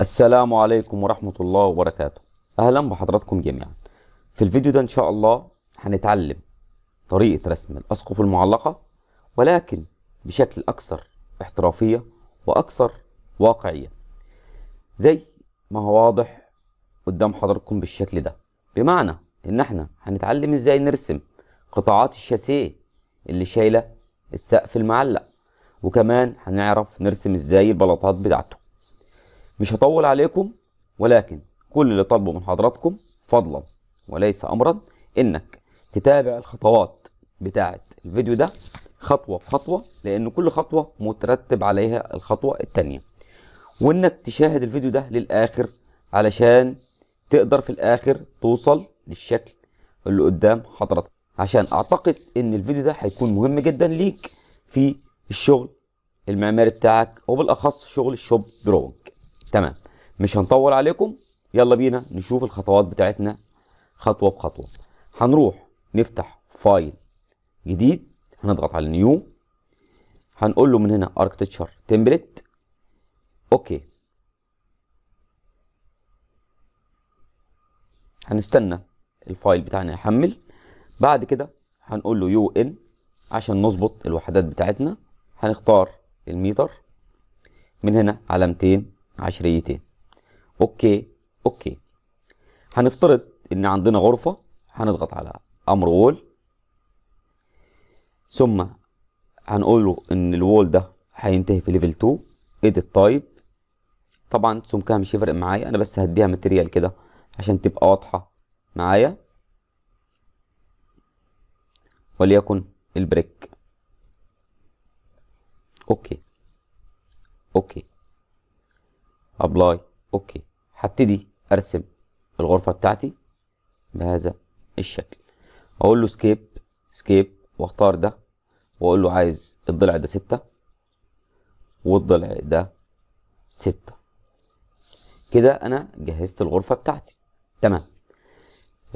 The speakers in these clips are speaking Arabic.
السلام عليكم ورحمة الله وبركاته أهلا بحضراتكم جميعا في الفيديو ده إن شاء الله هنتعلم طريقة رسم الأسقف المعلقة ولكن بشكل أكثر احترافية وأكثر واقعية زي ما هو واضح قدام حضراتكم بالشكل ده بمعنى إن احنا هنتعلم إزاي نرسم قطاعات الشاسيه اللي شايلة السقف المعلق وكمان هنعرف نرسم إزاي البلاطات بتاعته مش هطول عليكم ولكن كل اللي طالبه من حضراتكم فضلا وليس امرا انك تتابع الخطوات بتاعه الفيديو ده خطوه بخطوه لان كل خطوه مترتب عليها الخطوه الثانيه وانك تشاهد الفيديو ده للاخر علشان تقدر في الاخر توصل للشكل اللي قدام حضرتك عشان اعتقد ان الفيديو ده هيكون مهم جدا ليك في الشغل المعماري بتاعك وبالاخص شغل الشوب دروينج تمام مش هنطول عليكم يلا بينا نشوف الخطوات بتاعتنا خطوه بخطوه هنروح نفتح فايل جديد هنضغط على نيو هنقول له من هنا اركتشر تمبلت اوكي هنستنى الفايل بتاعنا يحمل بعد كده هنقول له يو ان عشان نظبط الوحدات بتاعتنا هنختار الميتر من هنا علامتين عشريتين اوكي اوكي هنفترض ان عندنا غرفه هنضغط على امر وول ثم هنقول له ان الوول ده هينتهي في ليفل 2 ايديت تايب طبعا سمكها مش هيفرق معايا انا بس هديها ماتريال كده عشان تبقى واضحه معايا وليكن البريك اوكي اوكي ابلاي اوكي هبتدي ارسم الغرفه بتاعتي بهذا الشكل اقول له سكيب سكيب واختار ده واقول له عايز الضلع ده ستة والضلع ده ستة كده انا جهزت الغرفه بتاعتي تمام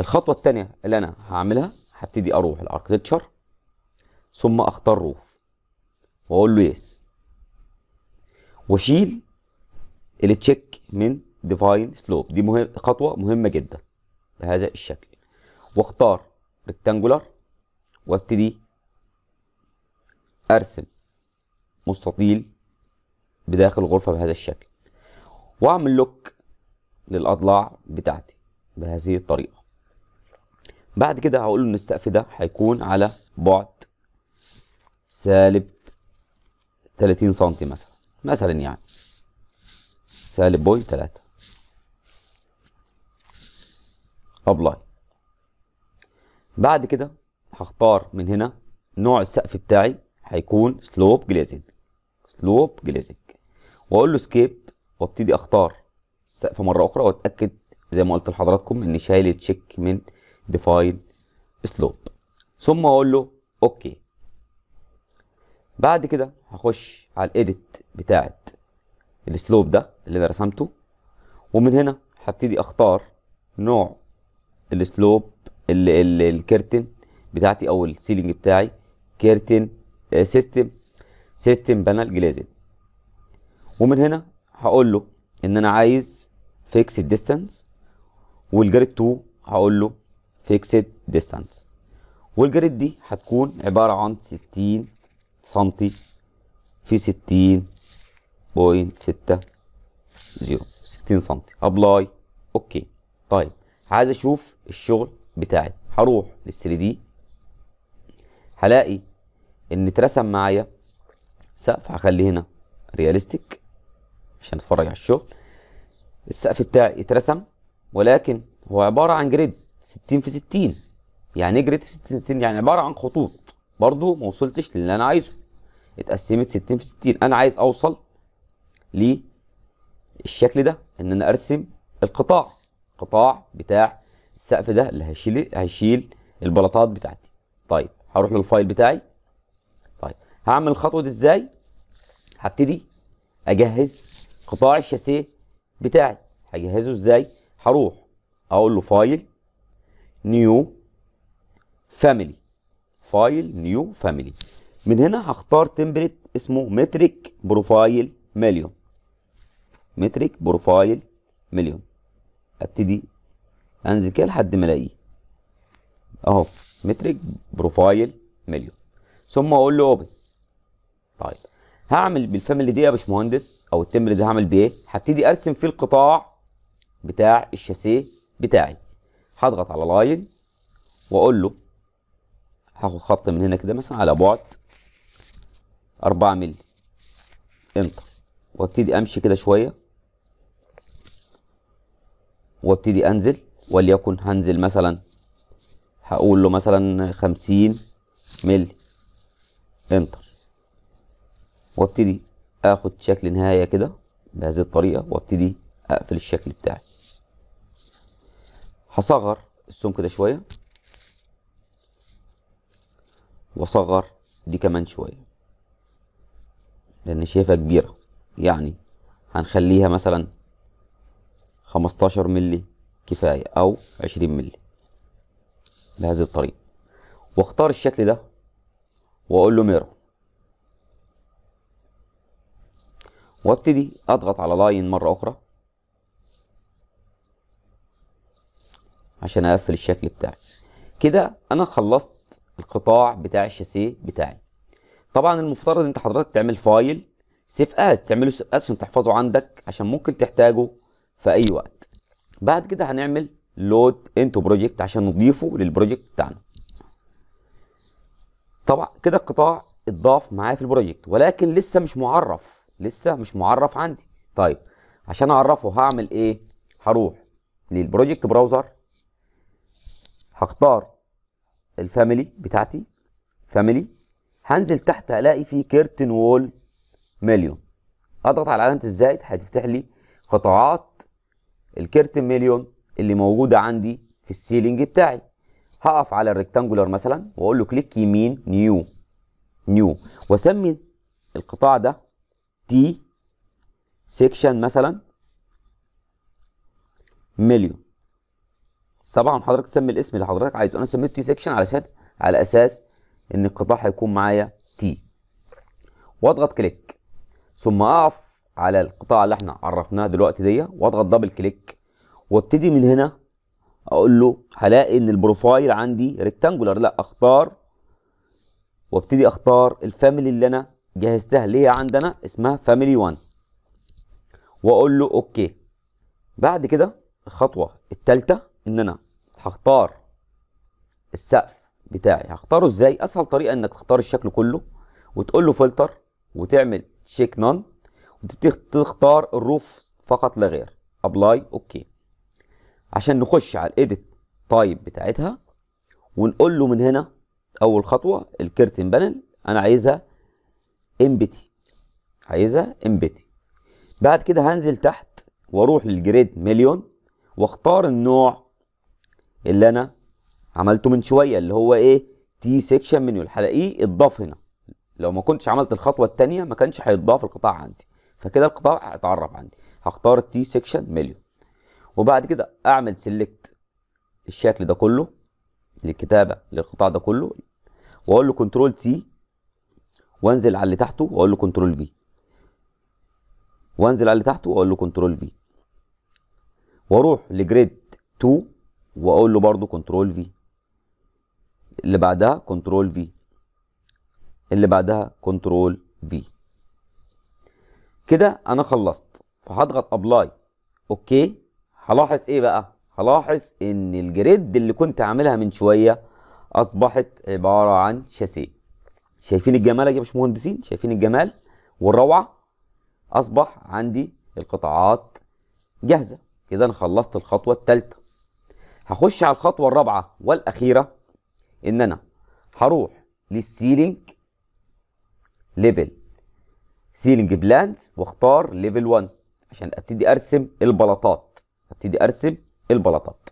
الخطوه التانية اللي انا هعملها هبتدي اروح الاركتشر ثم اختار روف واقول له يس واشيل التشيك من ديفاين سلوب دي مهم خطوه مهمه جدا بهذا الشكل واختار ريكتانجولار وابتدي ارسم مستطيل بداخل الغرفه بهذا الشكل واعمل لوك للاضلاع بتاعتي بهذه الطريقه بعد كده هقول ان السقف ده هيكون على بعد سالب 30 سم مثلا مثلا يعني سالب بوي 3 ابلاي بعد كده هختار من هنا نوع السقف بتاعي هيكون سلوب جليزنج سلوب جليزنج واقول له سكيب وابتدي اختار السقف مره اخرى واتاكد زي ما قلت لحضراتكم اني شايل تشيك من ديفاين سلوب ثم اقول له اوكي بعد كده هخش على الايديت بتاعت السلوب ده اللي انا رسمته ومن هنا هبتدي اختار نوع السلوب الكيرتن بتاعتي او السيلينج بتاعي كيرتن آه، سيستم سيستم بانل جلازن ومن هنا هقول له ان انا عايز فيكس ديستانس والجريد 2 هقول له فيكسد ديستانس والجريد دي هتكون عباره عن 60 سم في 60 بوينت ستة زيرو ستين سنتي ابلاي اوكي طيب عايز اشوف الشغل بتاعي هروح لل3 دي هلاقي ان اترسم معايا سقف هخليه هنا رياليستيك عشان اتفرج على الشغل السقف بتاعي اترسم ولكن هو عباره عن جريد 60 في 60 يعني ايه جريد في 60 في 60 يعني عباره عن خطوط برضو ما وصلتش للي انا عايزه اتقسمت 60 في 60 انا عايز اوصل للشكل ده ان انا ارسم القطاع قطاع بتاع السقف ده اللي هيشيل هيشيل البلاطات بتاعتي طيب هروح للفايل بتاعي طيب هعمل الخطوه دي ازاي هبتدي اجهز قطاع الشاسيه بتاعي هجهزه ازاي هروح اقول له فايل نيو فاميلي فايل نيو فاميلي من هنا هختار تمبلت اسمه متريك بروفايل مليون متريك بروفايل مليون ابتدي انزل كده لحد ما الاقيه اهو متريك بروفايل مليون ثم اقول له اوبن طيب هعمل بالفاميلي دي يا باشمهندس او التمبلت ده هعمل بايه هبتدي ارسم فيه القطاع بتاع الشاسيه بتاعي هضغط على لاين واقول له هاخد خط من هنا كده مثلا على بعد 4 مللي انتر وابتدي امشي كده شويه وابتدي انزل وليكن هنزل مثلا هقول له مثلا خمسين ملي انتر وابتدي اخد شكل نهاية كده بهذه الطريقة وابتدي اقفل الشكل بتاعي هصغر السمك ده شوية واصغر دي كمان شوية لان شايفها كبيرة يعني هنخليها مثلا 15 مللي كفاية أو 20 مللي بهذه الطريقة واختار الشكل ده واقول له ميرور وابتدي اضغط على لاين مرة اخرى عشان اقفل الشكل بتاعي كده انا خلصت القطاع بتاع الشاسيه بتاعي طبعا المفترض انت حضرتك تعمل فايل سيف از تعمله سيف از عشان تحفظه عندك عشان ممكن تحتاجه في اي وقت بعد كده هنعمل لود انتو بروجكت عشان نضيفه للبروجكت بتاعنا طبعا كده القطاع اتضاف معايا في البروجكت ولكن لسه مش معرف لسه مش معرف عندي طيب عشان اعرفه هعمل ايه هروح للبروجكت براوزر هختار الفاميلي بتاعتي فاميلي هنزل تحت الاقي فيه كيرتن وول مليون اضغط على علامه الزائد هتفتح لي قطاعات الكرت مليون اللي موجوده عندي في السيلينج بتاعي هقف على الريكتانجولر مثلا واقول له كليك يمين نيو نيو واسمي القطاع ده تي سيكشن مثلا مليون طبعا حضرتك تسمي الاسم اللي حضرتك عايزه انا سميته تي سيكشن علشان على اساس ان القطاع هيكون معايا تي واضغط كليك ثم اقف على القطاع اللي احنا عرفناه دلوقتي دي واضغط دبل كليك وابتدي من هنا اقول له هلاقي ان البروفايل عندي ريكتانجولر لا اختار وابتدي اختار الفاميلي اللي انا جهزتها اللي هي عندنا اسمها فاميلي 1 واقول له اوكي بعد كده الخطوه الثالثه ان انا هختار السقف بتاعي هختاره ازاي اسهل طريقه انك تختار الشكل كله وتقول له فلتر وتعمل شيك نون انت بتختار الروف فقط لا غير ابلاي اوكي عشان نخش على الايديت تايب بتاعتها ونقول له من هنا اول خطوه الكيرتن بانل انا عايزها امبتي عايزها امبتي بعد كده هنزل تحت واروح للجريد مليون واختار النوع اللي انا عملته من شويه اللي هو ايه تي سيكشن منيو الحلقيه اتضاف هنا لو ما كنتش عملت الخطوه الثانيه ما كانش هيتضاف القطاع عندي فكده القطاع هيتعرف عندي هختار التي سيكشن مليون وبعد كده اعمل سيلكت الشكل ده كله للكتابه للقطاع ده كله واقول له كنترول سي وانزل على اللي تحته واقول له كنترول في وانزل على اللي تحته واقول له كنترول في واروح لجريد 2 واقول له برده كنترول في اللي بعدها كنترول في اللي بعدها كنترول في كده انا خلصت فهضغط ابلاي اوكي هلاحظ ايه بقى هلاحظ ان الجريد اللي كنت عاملها من شويه اصبحت عباره عن شاسيه شايفين الجمال يا باشمهندسين شايفين الجمال والروعه اصبح عندي القطاعات جاهزه كده انا خلصت الخطوه الثالثه هخش على الخطوه الرابعه والاخيره ان انا هروح للسيلينج ليفل سيلينج بلانز واختار ليفل 1 عشان ابتدي ارسم البلاطات ابتدي ارسم البلاطات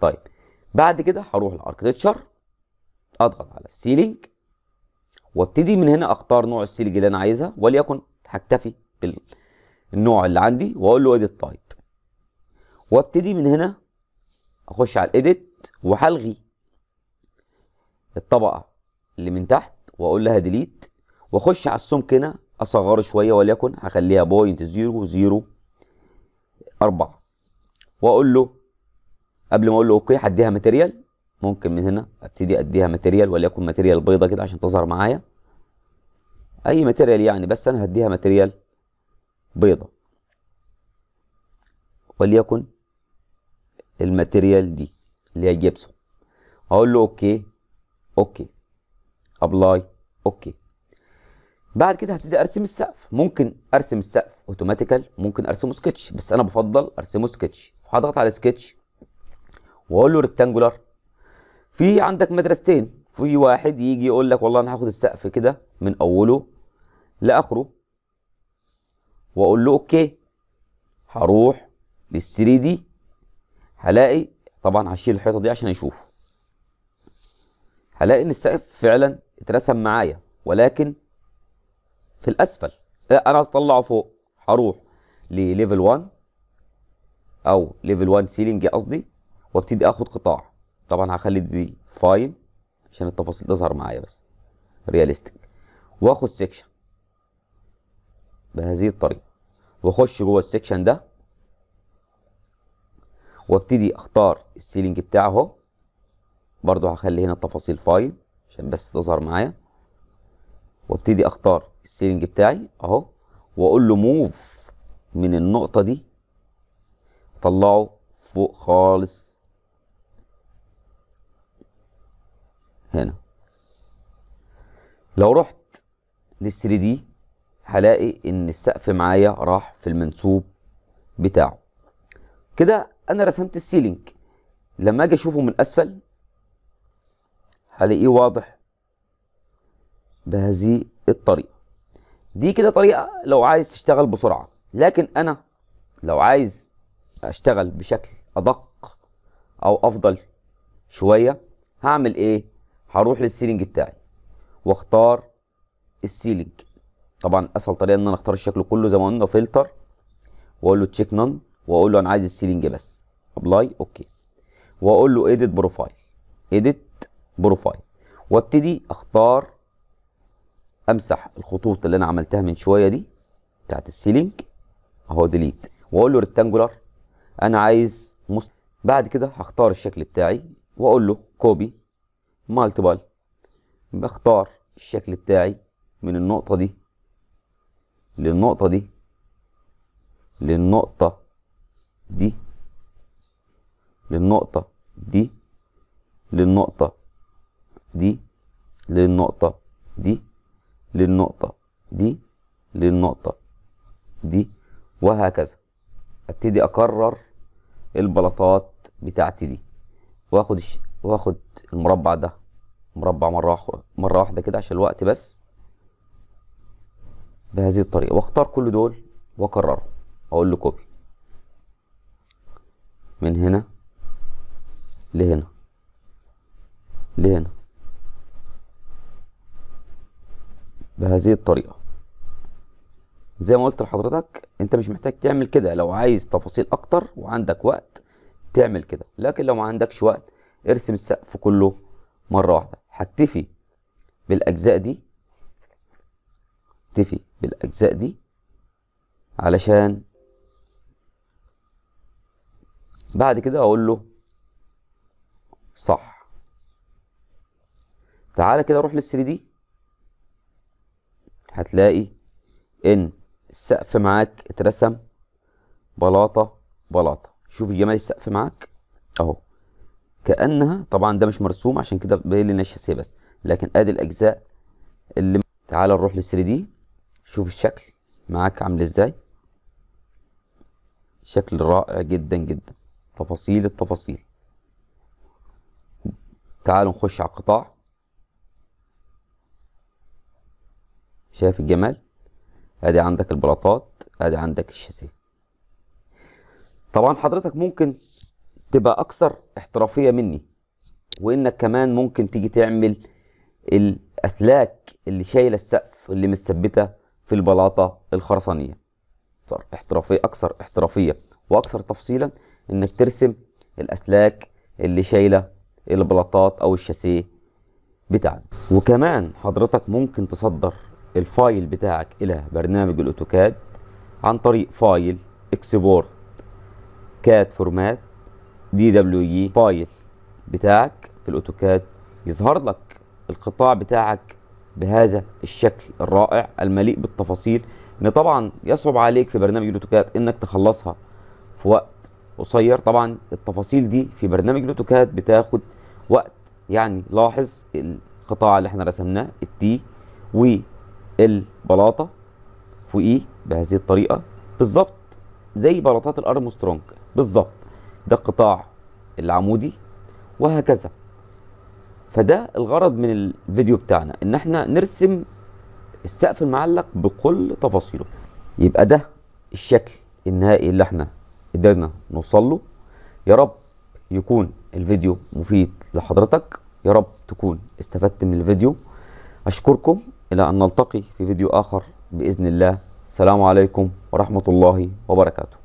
طيب بعد كده هروح للاركتكتشر اضغط على السيلينج وابتدي من هنا اختار نوع السيلينج اللي انا عايزها وليكن هكتفي بالنوع اللي عندي واقول له اديت تايب وابتدي من هنا اخش على الاديت وهلغي الطبقه اللي من تحت واقول لها ديليت واخش على السمك هنا اصغره شويه وليكن هخليها بوينت زيرو زيرو أربعة واقول له قبل ما اقول له اوكي هديها ماتيريال ممكن من هنا ابتدي اديها ماتيريال وليكن ماتيريال بيضه كده عشان تظهر معايا اي ماتيريال يعني بس انا هديها ماتيريال بيضه وليكن الماتيريال دي اللي هي جبسون اقول له اوكي اوكي ابلاي اوكي بعد كده هبتدي ارسم السقف ممكن ارسم السقف اوتوماتيكال ممكن ارسمه سكتش بس انا بفضل ارسمه سكتش هضغط على سكتش واقول له ريكتانجولار في عندك مدرستين في واحد يجي يقول لك والله انا هاخد السقف كده من اوله لاخره واقول له اوكي هروح لل3 دي هلاقي طبعا هشيل الحيطه دي عشان اشوف هلاقي ان السقف فعلا اترسم معايا ولكن في الاسفل إيه، انا عايز اطلعه فوق هروح لليفل 1 او ليفل 1 سيلينج قصدي وابتدي اخد قطاع طبعا هخلي دي فاين عشان التفاصيل تظهر معايا بس رياليستيك واخد سيكشن بهذه الطريقه واخش جوه السيكشن ده وابتدي اختار السيلينج بتاعه اهو برضو هخلي هنا التفاصيل فاين عشان بس تظهر معايا وابتدي اختار السيلنج بتاعي اهو واقول له موف من النقطه دي اطلعه فوق خالص هنا لو رحت لل3 دي هلاقي ان السقف معايا راح في المنسوب بتاعه كده انا رسمت السيلينج لما اجي اشوفه من اسفل هلاقيه واضح بهذه الطريقه دي كده طريقه لو عايز تشتغل بسرعه لكن انا لو عايز اشتغل بشكل ادق او افضل شويه هعمل ايه هروح للسيلينج بتاعي واختار السيلينج طبعا اسهل طريقه ان انا اختار الشكل كله زي ما قلنا فلتر واقول له تشيك نون واقول له انا عايز السيلينج بس ابلاي اوكي واقول له ايديت بروفايل ايديت بروفايل وابتدي اختار امسح الخطوط اللي انا عملتها من شويه دي بتاعت السيلينج اهو ديليت واقول له ريكتانجولار انا عايز مست... بعد كده هختار الشكل بتاعي واقول له كوبي مالتيبل بختار الشكل بتاعي من النقطه دي للنقطه دي للنقطه دي للنقطه دي للنقطه دي للنقطه دي للنقطة دي للنقطة دي وهكذا ابتدي اكرر البلاطات بتاعتي دي واخد واخد المربع ده مربع مرة واحدة مرة واحدة كده عشان الوقت بس بهذه الطريقة واختار كل دول واكررهم اقول له كوبي من هنا لهنا لهنا بهذه الطريقة زي ما قلت لحضرتك انت مش محتاج تعمل كده لو عايز تفاصيل اكتر وعندك وقت تعمل كده لكن لو ما عندكش وقت ارسم السقف كله مرة واحدة هكتفي بالاجزاء دي اكتفي بالاجزاء دي علشان بعد كده اقول له صح تعالى كده اروح لل3 دي هتلاقي ان السقف معاك اترسم بلاطة بلاطة شوف جمال السقف معاك اهو كأنها طبعا ده مش مرسوم عشان كده باين لنا الشاسيه بس لكن ادي الاجزاء اللي تعال نروح لل 3 دي شوف الشكل معاك عامل ازاي شكل رائع جدا جدا تفاصيل التفاصيل تعالوا نخش على القطاع شايف الجمال ادي عندك البلاطات ادي عندك الشاسيه طبعا حضرتك ممكن تبقى اكثر احترافيه مني وانك كمان ممكن تيجي تعمل الاسلاك اللي شايله السقف اللي متثبته في البلاطه الخرسانيه اكثر احترافيه اكثر احترافيه واكثر تفصيلا انك ترسم الاسلاك اللي شايله البلاطات او الشاسيه بتاعك وكمان حضرتك ممكن تصدر الفايل بتاعك الى برنامج الاوتوكاد عن طريق فايل اكسبورت كات فورمات دي دبليو اي فايل بتاعك في الاوتوكاد يظهر لك القطاع بتاعك بهذا الشكل الرائع المليء بالتفاصيل ان طبعا يصعب عليك في برنامج الاوتوكاد انك تخلصها في وقت قصير طبعا التفاصيل دي في برنامج الاوتوكاد بتاخد وقت يعني لاحظ القطاع اللي احنا رسمناه التي البلاطه فوقيه بهذه الطريقه بالظبط زي بلاطات الارمسترونج بالظبط ده القطاع العمودي وهكذا فده الغرض من الفيديو بتاعنا ان احنا نرسم السقف المعلق بكل تفاصيله يبقى ده الشكل النهائي اللي احنا قدرنا نوصل له يا رب يكون الفيديو مفيد لحضرتك يا رب تكون استفدت من الفيديو اشكركم إلى أن نلتقي في فيديو آخر بإذن الله السلام عليكم ورحمة الله وبركاته